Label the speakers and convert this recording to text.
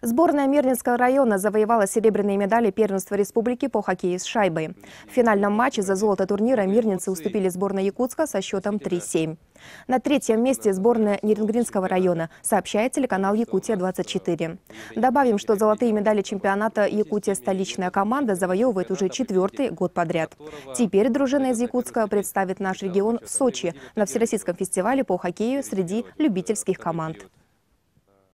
Speaker 1: Сборная Мирнинского района завоевала серебряные медали первенства республики по хоккею с шайбой. В финальном матче за золото турнира мирнинцы уступили сборной Якутска со счетом 3-7. На третьем месте сборная Нерингринского района, сообщает телеканал «Якутия-24». Добавим, что золотые медали чемпионата Якутия столичная команда завоевывает уже четвертый год подряд. Теперь дружина из Якутска представит наш регион в Сочи на Всероссийском фестивале по хоккею среди любительских команд.